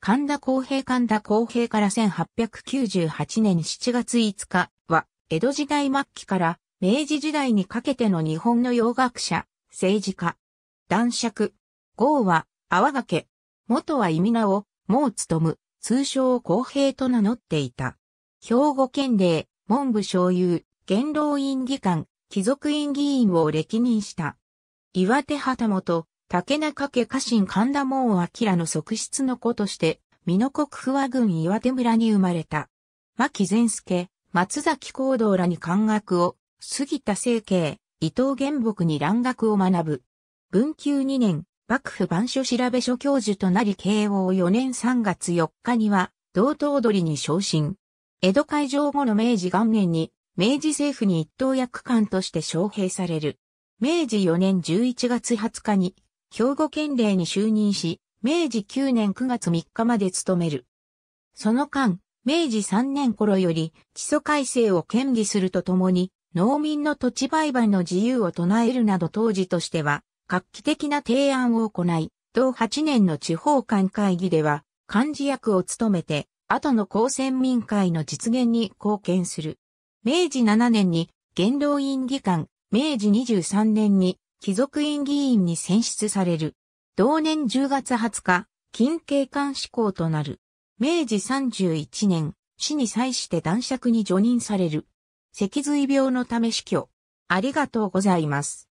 神田公平神田公平から1898年7月5日は、江戸時代末期から明治時代にかけての日本の洋学者、政治家。男爵。号は、泡掛け。元は意味名を、もう務む、通称公平と名乗っていた。兵庫県令、文部省有、元老院議官、貴族院議員を歴任した。岩手旗本、竹中家家臣神田門を明の側室の子として、美濃国不和郡岩手村に生まれた。牧善介、松崎行動らに漢学を、杉田清慶、伊藤玄木に蘭学を学ぶ。文久2年、幕府番所調べ所教授となり慶応4年3月4日には、道東鳥に昇進。江戸開城後の明治元年に、明治政府に一等役官として招聘される。明治4年11月20日に、兵庫県令に就任し、明治9年9月3日まで務める。その間、明治3年頃より、地租改正を権議するとともに、農民の土地売買の自由を唱えるなど当時としては、画期的な提案を行い、同8年の地方間会議では、幹事役を務めて、後の公選民会の実現に貢献する。明治7年に、元老院議官、明治23年に、貴族院議員に選出される。同年10月20日、近景官志向となる。明治31年、死に際して男爵に除任される。脊髄病のため死去。ありがとうございます。